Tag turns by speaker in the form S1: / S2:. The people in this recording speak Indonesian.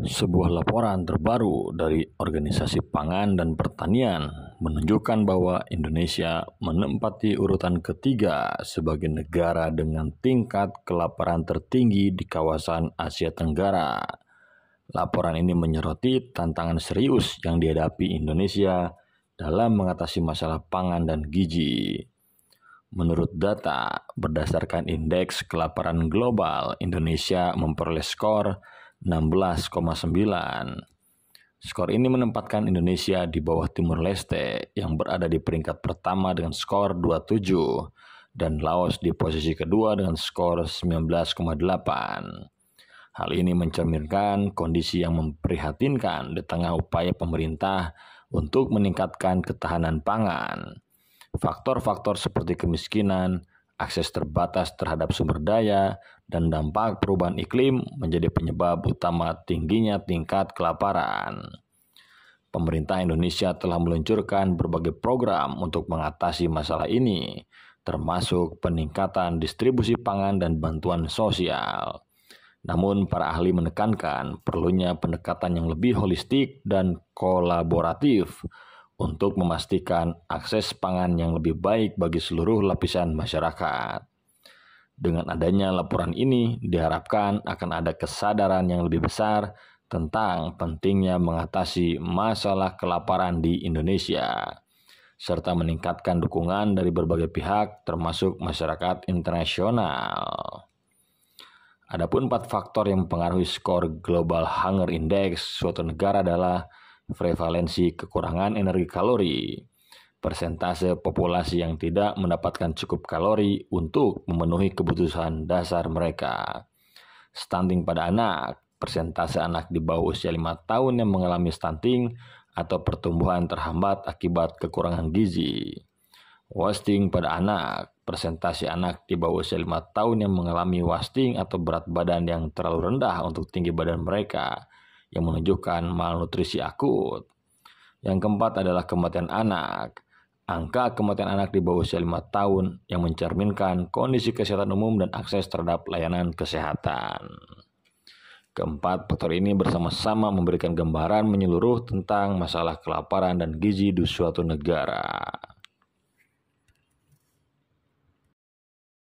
S1: Sebuah laporan terbaru dari Organisasi Pangan dan Pertanian menunjukkan bahwa Indonesia menempati urutan ketiga sebagai negara dengan tingkat kelaparan tertinggi di kawasan Asia Tenggara. Laporan ini menyoroti tantangan serius yang dihadapi Indonesia dalam mengatasi masalah pangan dan gizi. Menurut data berdasarkan indeks kelaparan global, Indonesia memperoleh skor 16,9. Skor ini menempatkan Indonesia di bawah Timur Leste yang berada di peringkat pertama dengan skor 27 dan Laos di posisi kedua dengan skor 19,8. Hal ini mencerminkan kondisi yang memprihatinkan di tengah upaya pemerintah untuk meningkatkan ketahanan pangan. Faktor-faktor seperti kemiskinan, akses terbatas terhadap sumber daya, dan dampak perubahan iklim menjadi penyebab utama tingginya tingkat kelaparan. Pemerintah Indonesia telah meluncurkan berbagai program untuk mengatasi masalah ini, termasuk peningkatan distribusi pangan dan bantuan sosial. Namun, para ahli menekankan perlunya pendekatan yang lebih holistik dan kolaboratif untuk memastikan akses pangan yang lebih baik bagi seluruh lapisan masyarakat. Dengan adanya laporan ini, diharapkan akan ada kesadaran yang lebih besar tentang pentingnya mengatasi masalah kelaparan di Indonesia, serta meningkatkan dukungan dari berbagai pihak, termasuk masyarakat internasional. Adapun empat faktor yang mempengaruhi skor Global Hunger Index suatu negara adalah prevalensi kekurangan energi kalori, persentase populasi yang tidak mendapatkan cukup kalori untuk memenuhi kebutuhan dasar mereka, stunting pada anak, persentase anak di bawah usia 5 tahun yang mengalami stunting atau pertumbuhan terhambat akibat kekurangan gizi. Wasting pada anak, persentase anak di bawah usia 5 tahun yang mengalami wasting atau berat badan yang terlalu rendah untuk tinggi badan mereka yang menunjukkan malnutrisi akut. Yang keempat adalah kematian anak. Angka kematian anak di bawah usia 5 tahun yang mencerminkan kondisi kesehatan umum dan akses terhadap layanan kesehatan. Keempat, faktor ini bersama-sama memberikan gambaran menyeluruh tentang masalah kelaparan dan gizi di suatu negara.